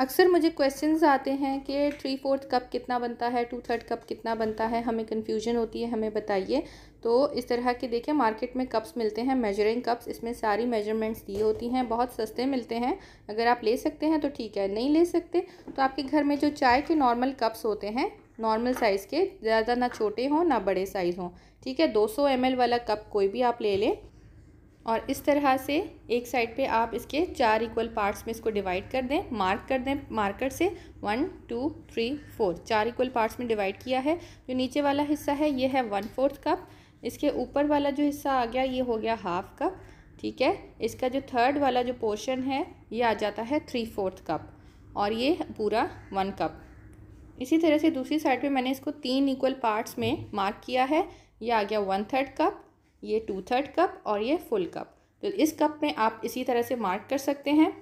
अक्सर मुझे क्वेश्चंस आते हैं कि थ्री फोर्थ कप कितना बनता है टू थर्ड कप कितना बनता है हमें कन्फ्यूजन होती है हमें बताइए तो इस तरह के देखिए मार्केट में कप्स मिलते हैं मेजरिंग कप्स इसमें सारी मेजरमेंट्स दी होती हैं बहुत सस्ते मिलते हैं अगर आप ले सकते हैं तो ठीक है नहीं ले सकते तो आपके घर में जो चाय के नॉर्मल कप्स होते हैं नॉर्मल साइज़ के ज़्यादा ना छोटे हों ना बड़े साइज़ हों ठीक है 200 ml वाला कप कोई भी आप ले लें और इस तरह से एक साइड पे आप इसके चार इक्वल पार्ट्स में इसको डिवाइड कर दें मार्क कर दें मार्कर से वन टू थ्री फोर चार इक्वल पार्ट्स में डिवाइड किया है जो नीचे वाला हिस्सा है ये है वन फोर्थ कप इसके ऊपर वाला जो हिस्सा आ गया ये हो गया हाफ कप ठीक है इसका जो थर्ड वाला जो पोर्शन है ये आ जाता है थ्री फोर्थ कप और ये पूरा वन कप इसी तरह से दूसरी साइड पे मैंने इसको तीन इक्वल पार्ट्स में मार्क किया है ये आ गया वन थर्ड कप ये टू थर्ड कप और ये फुल कप तो इस कप में आप इसी तरह से मार्क कर सकते हैं